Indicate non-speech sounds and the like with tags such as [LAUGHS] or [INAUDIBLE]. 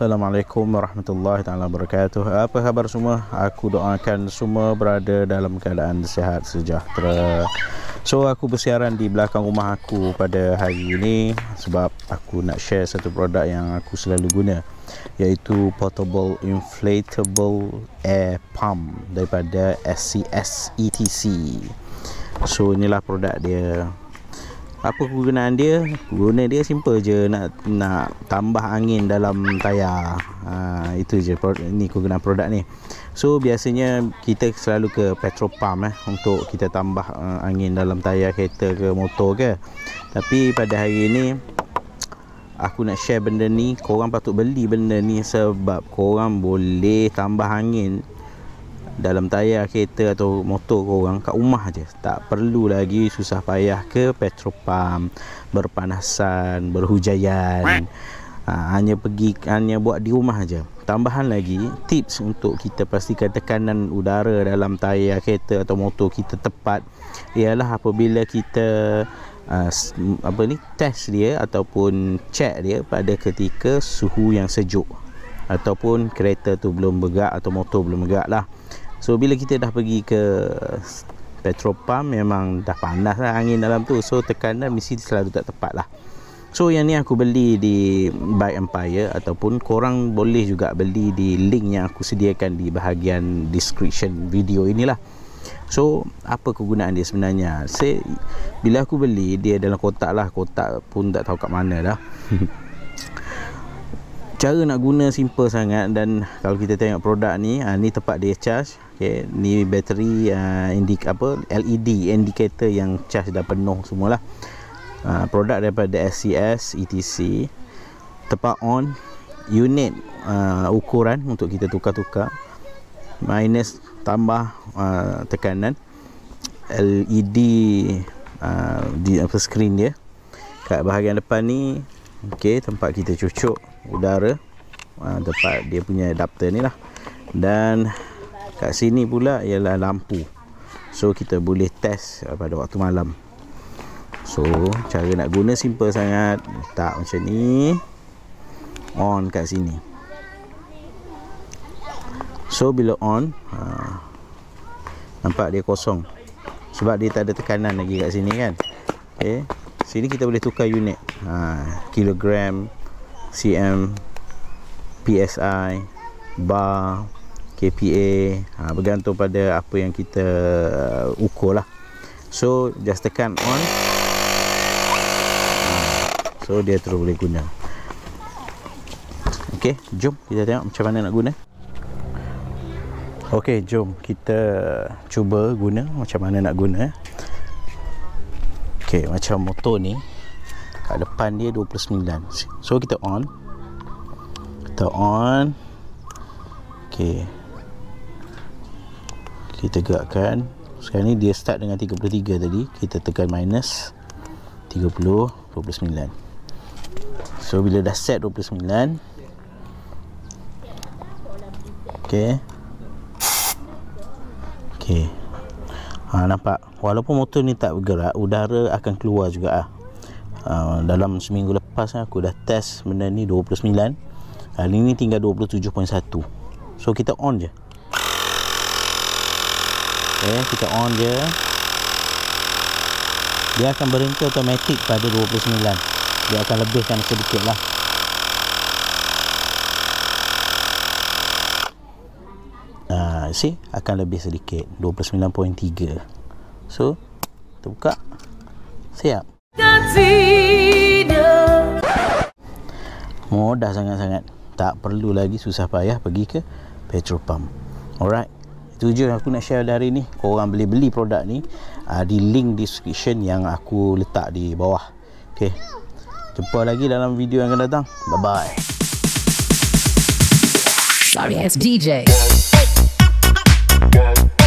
Assalamualaikum warahmatullahi taala wabarakatuh. Apa khabar semua? Aku doakan semua berada dalam keadaan sehat sejahtera. So aku bersiaran di belakang rumah aku pada hari ini sebab aku nak share satu produk yang aku selalu guna iaitu portable inflatable air pump daripada SCS ETC. So inilah produk dia apa kegunaan dia guna dia simple je nak nak tambah angin dalam tayar ha, itu je pro, ni kegunaan produk ni so biasanya kita selalu ke petrol pump eh, untuk kita tambah uh, angin dalam tayar kereta ke motor ke tapi pada hari ni aku nak share benda ni korang patut beli benda ni sebab korang boleh tambah angin dalam tayar kereta atau motor korang kat rumah je tak perlu lagi susah payah ke petrol pump berpanasan berhujayan ha, hanya pergi hanya buat di rumah je tambahan lagi tips untuk kita pastikan tekanan udara dalam tayar kereta atau motor kita tepat ialah apabila kita uh, apa ni test dia ataupun check dia pada ketika suhu yang sejuk ataupun kereta tu belum bergerak atau motor belum bergerak lah So bila kita dah pergi ke petrol pump memang dah panas lah angin dalam tu. So tekanan mesti selalu tak tepat lah. So yang ni aku beli di Bike Empire ataupun korang boleh juga beli di link yang aku sediakan di bahagian description video inilah. So apa kegunaan dia sebenarnya? Saya, bila aku beli dia dalam kotak lah. Kotak pun tak tahu kat mana dah. [LAUGHS] cara nak guna simple sangat dan kalau kita tengok produk ni ha, ni tempat dia charge okay. ni bateri uh, ah, indik apa LED indicator yang charge dah penuh semualah uh, produk daripada SCS ETC tempat on unit uh, ukuran untuk kita tukar-tukar minus tambah uh, tekanan LED uh, di apa screen dia kat bahagian depan ni okey tempat kita cucuk udara ha, tempat dia punya adapter ni lah dan kat sini pula ialah lampu so kita boleh test ah, pada waktu malam so cara nak guna simple sangat letak macam ni on kat sini so bila on ha, nampak dia kosong sebab dia tak ada tekanan lagi kat sini kan okey sini kita boleh tukar unit ha, kilogram cm psi bar kpa ha, bergantung pada apa yang kita uh, ukur lah so just tekan on ha, so dia terus boleh guna ok jom kita tengok macam mana nak guna ok jom kita cuba guna macam mana nak guna Okay, macam motor ni kat depan dia 29 so kita on kita on Okay. kita tegakkan sekarang ni dia start dengan 33 tadi kita tekan minus 30 29 so bila dah set 29 Okay. ha, nampak walaupun motor ni tak bergerak udara akan keluar juga ah ha, dalam seminggu lepas aku dah test benda ni 29 hari ni tinggal 27.1 so kita on je okay, eh, kita on je dia akan berhenti otomatik pada 29 dia akan lebihkan sedikit lah see akan lebih sedikit 29.3 so kita buka siap mudah oh, sangat-sangat tak perlu lagi susah payah pergi ke petrol pump alright itu je aku nak share dari ni korang beli-beli produk ni uh, di link description yang aku letak di bawah Okay, jumpa lagi dalam video yang akan datang bye bye Sorry, it's DJ. Yeah.